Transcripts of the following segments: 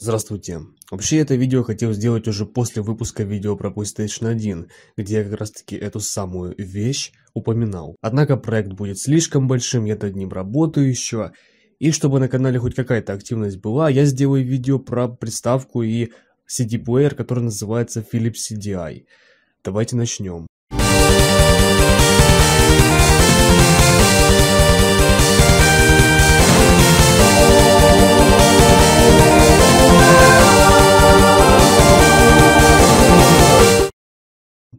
Здравствуйте. Вообще это видео хотел сделать уже после выпуска видео про PlayStation 1, где я как раз таки эту самую вещь упоминал. Однако проект будет слишком большим, я над ним работаю еще. И чтобы на канале хоть какая-то активность была, я сделаю видео про приставку и CD-плеер, который называется Philips CDI. Давайте начнем.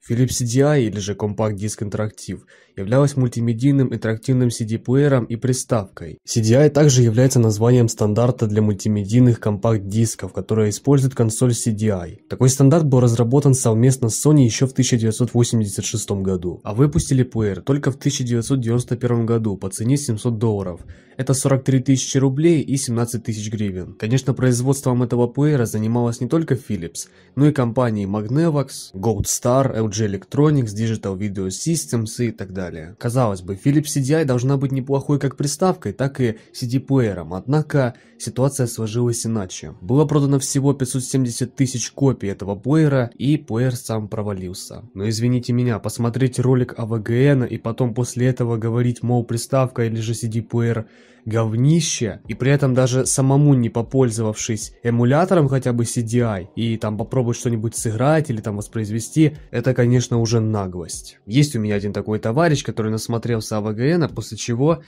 Philips CDI или же компакт-диск интерактив являлась мультимедийным интерактивным CD-плеером и приставкой. CDI также является названием стандарта для мультимедийных компакт-дисков, которые используют консоль CDI. Такой стандарт был разработан совместно с Sony еще в 1986 году, а выпустили плеер только в 1991 году по цене 700 долларов. Это 43 тысячи рублей и 17 тысяч гривен. Конечно, производством этого плеера занималась не только Philips, но и компании Magnavox, Goldstar, Star, LG Electronics, Digital Video Systems и так далее. Казалось бы, Philips CDI должна быть неплохой как приставкой, так и CD-плеером, однако ситуация сложилась иначе. Было продано всего 570 тысяч копий этого плеера, и плеер сам провалился. Но извините меня, посмотреть ролик АВГН и потом после этого говорить, мол, приставка или же CD-плеер говнище, и при этом даже самому не попользовавшись эмулятором хотя бы CDI, и там попробовать что-нибудь сыграть или там воспроизвести, это конечно, уже наглость. Есть у меня один такой товарищ, который насмотрелся АВГН, а после чего...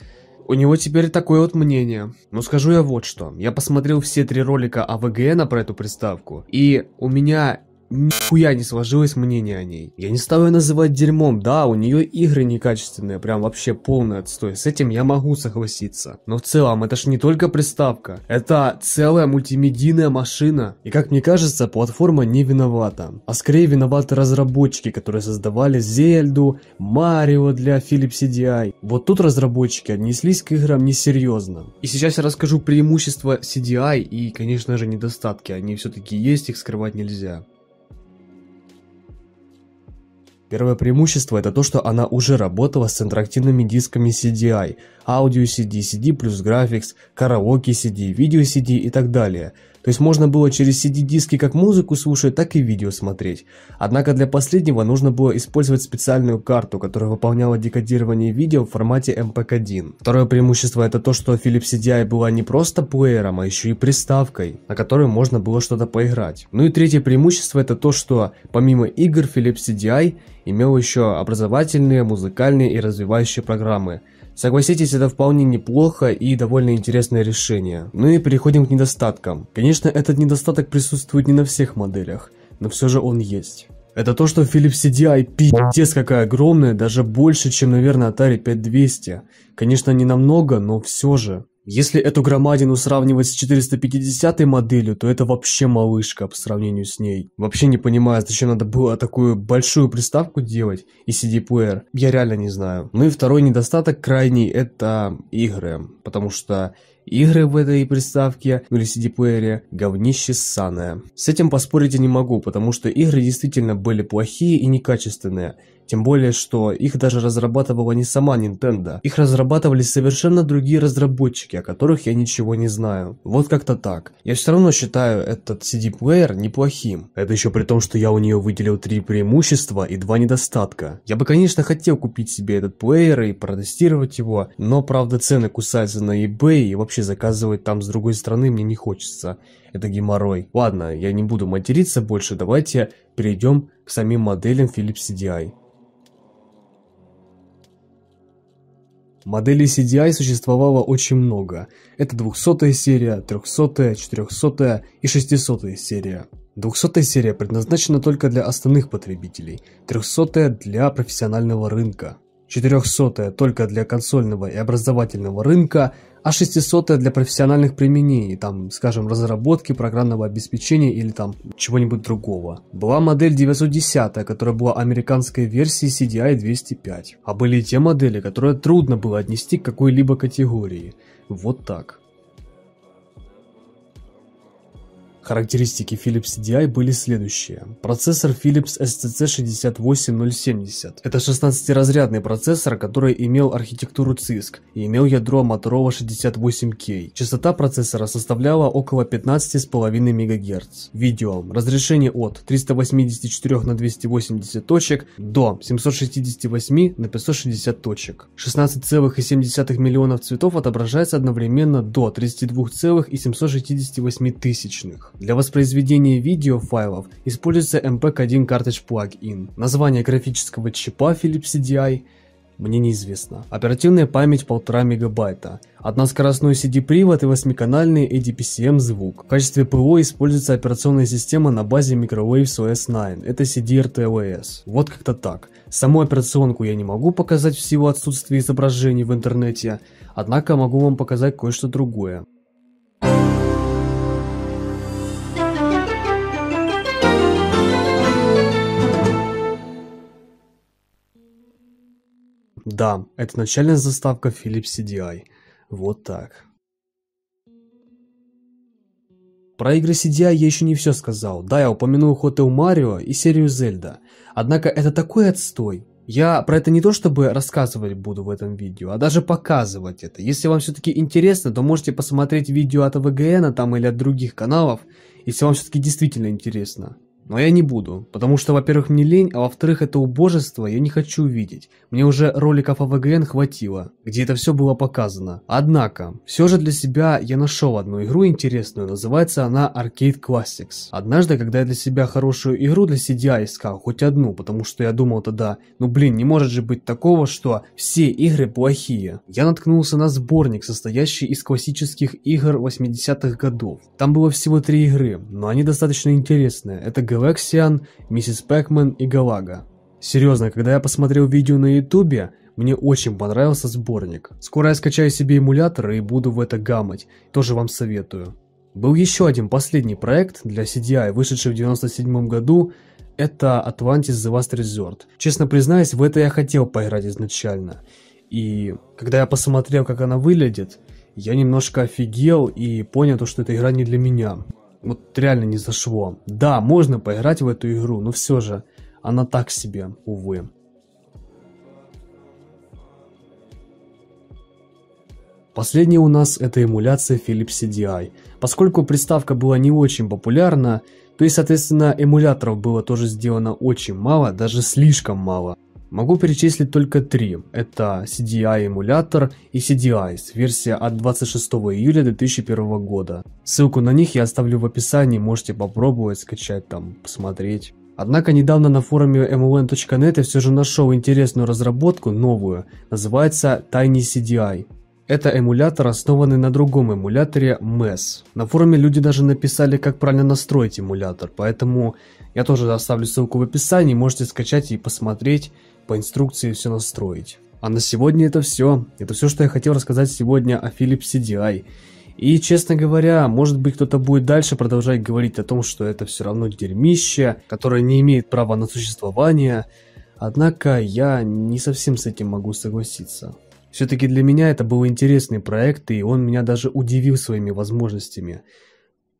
У него теперь такое вот мнение. Но скажу я вот что. Я посмотрел все три ролика АВГН про эту приставку, и у меня нихуя не сложилось мнение о ней. Я не стал ее называть дерьмом, да, у нее игры некачественные, прям вообще полный отстой, с этим я могу согласиться. Но в целом, это ж не только приставка, это целая мультимедийная машина. И как мне кажется, платформа не виновата. А скорее виноваты разработчики, которые создавали Зельду, Марио для Philips CDI. Вот тут разработчики отнеслись к играм несерьезно. И сейчас я расскажу преимущества CDI и, конечно же, недостатки, они все-таки есть, их скрывать нельзя. Первое преимущество – это то, что она уже работала с интерактивными дисками CDI, аудио CD, CD плюс графикс, караоке CD, видео CD и так далее. То есть можно было через CD-диски как музыку слушать, так и видео смотреть. Однако для последнего нужно было использовать специальную карту, которая выполняла декодирование видео в формате mp 1 Второе преимущество – это то, что Philips CDI была не просто плеером, а еще и приставкой, на которой можно было что-то поиграть. Ну и третье преимущество – это то, что помимо игр Philips CDI имел еще образовательные, музыкальные и развивающие программы. Согласитесь, это вполне неплохо и довольно интересное решение. Ну и переходим к недостаткам. Конечно, этот недостаток присутствует не на всех моделях, но все же он есть. Это то, что Philips CDI пиздец какая огромная, даже больше, чем, наверное, Atari 5200. Конечно, не намного, но все же. Если эту громадину сравнивать с 450 моделью, то это вообще малышка по сравнению с ней. Вообще не понимаю, зачем надо было такую большую приставку делать и CD-плеер. Я реально не знаю. Ну и второй недостаток крайний – это игры. Потому что Игры в этой приставке, или CD-плеере, говнище ссаное. С этим поспорить я не могу, потому что игры действительно были плохие и некачественные. Тем более, что их даже разрабатывала не сама Nintendo. Их разрабатывали совершенно другие разработчики, о которых я ничего не знаю. Вот как-то так. Я все равно считаю этот CD-плеер неплохим. Это еще при том, что я у нее выделил три преимущества и два недостатка. Я бы, конечно, хотел купить себе этот плеер и протестировать его, но, правда, цены кусаются на eBay и вообще заказывать там с другой стороны мне не хочется. Это геморрой. Ладно, я не буду материться больше, давайте перейдем к самим моделям Philips CDI. Моделей CDI существовало очень много. Это 200-я серия, 300-я, 400-я и 600-я серия. 200-я серия предназначена только для остальных потребителей, 300-я для профессионального рынка. 400-я только для консольного и образовательного рынка, а 600-я для профессиональных применений, там, скажем, разработки программного обеспечения или там чего-нибудь другого. Была модель 910, которая была американской версией CDI 205. А были те модели, которые трудно было отнести к какой-либо категории. Вот так. Характеристики Philips CDI были следующие. Процессор Philips STC68070. Это 16-разрядный процессор, который имел архитектуру CISC и имел ядро Motorola 68K. Частота процессора составляла около 15,5 МГц. Видео. Разрешение от 384 на 280 точек до 768 на 560 точек. 16,7 миллионов цветов отображается одновременно до 32,768 тысячных. Для воспроизведения видеофайлов используется MPEG-1 Cartridge плагин. Название графического чипа Philips CDI мне неизвестно. Оперативная память 1,5 мегабайта. Односкоростной CD-привод и восьмиканальный ADPCM звук. В качестве ПО используется операционная система на базе Microwaves OS 9, это cd Вот как-то так. Саму операционку я не могу показать в силу отсутствия изображений в интернете, однако могу вам показать кое-что другое. Thank you Да, это начальная заставка Philips CDI. Вот так. Про игры CDI я еще не все сказал. Да, я упомянул Хотел Марио и серию Зельда. Однако это такой отстой. Я про это не то чтобы рассказывать буду в этом видео, а даже показывать это. Если вам все-таки интересно, то можете посмотреть видео от а ВГН а там или от других каналов, если вам все-таки действительно интересно. Но я не буду, потому что, во-первых, мне лень, а во-вторых, это убожество я не хочу увидеть. Мне уже роликов о ВГН хватило, где это все было показано. Однако, все же для себя я нашел одну игру интересную, называется она Arcade Classics. Однажды, когда я для себя хорошую игру для CDI искал, хоть одну, потому что я думал тогда, ну блин, не может же быть такого, что все игры плохие. Я наткнулся на сборник, состоящий из классических игр 80-х годов. Там было всего три игры, но они достаточно интересные, это говорит Алексиан, миссис Пэкман и Галага. Серьезно, когда я посмотрел видео на ютубе, мне очень понравился сборник. Скоро я скачаю себе эмулятор и буду в это гамать, тоже вам советую. Был еще один последний проект для CDI, вышедший в 97 году, это Atlantis The Last Resort. Честно признаюсь, в это я хотел поиграть изначально. И когда я посмотрел, как она выглядит, я немножко офигел и понял, что эта игра не для меня вот реально не зашло. Да, можно поиграть в эту игру, но все же она так себе, увы. Последняя у нас это эмуляция Philips CDI. Поскольку приставка была не очень популярна, то и соответственно эмуляторов было тоже сделано очень мало, даже слишком мало. Могу перечислить только три. Это CDI-эмулятор и CDIs, версия от 26 июля 2001 года. Ссылку на них я оставлю в описании, можете попробовать, скачать там, посмотреть. Однако недавно на форуме mln.net я все же нашел интересную разработку, новую, называется Tiny CDI. Это эмулятор, основанный на другом эмуляторе MES. На форуме люди даже написали, как правильно настроить эмулятор, поэтому я тоже оставлю ссылку в описании, можете скачать и посмотреть, по инструкции все настроить. А на сегодня это все. Это все, что я хотел рассказать сегодня о Philips CDI. И, честно говоря, может быть, кто-то будет дальше продолжать говорить о том, что это все равно дерьмище, которое не имеет права на существование. Однако я не совсем с этим могу согласиться. Все-таки для меня это был интересный проект, и он меня даже удивил своими возможностями.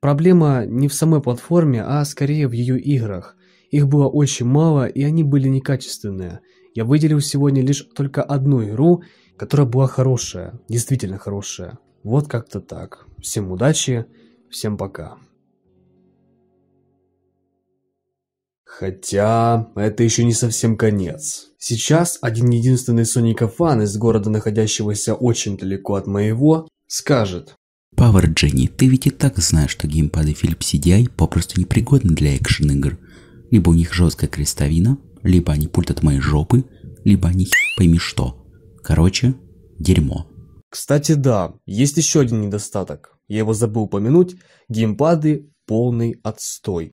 Проблема не в самой платформе, а скорее в ее играх. Их было очень мало, и они были некачественные – я выделил сегодня лишь только одну игру, которая была хорошая, действительно хорошая. Вот как-то так. Всем удачи, всем пока. Хотя, это еще не совсем конец. Сейчас один единственный Соника-фан из города, находящегося очень далеко от моего, скажет. Power Дженни, ты ведь и так знаешь, что геймпады Philips CDI попросту непригодны для экшен игр. Либо у них жесткая крестовина, либо они пульт от моей жопы, либо они хи пойми что. Короче, дерьмо. Кстати, да, есть еще один недостаток. Я его забыл упомянуть. Геймпады полный отстой.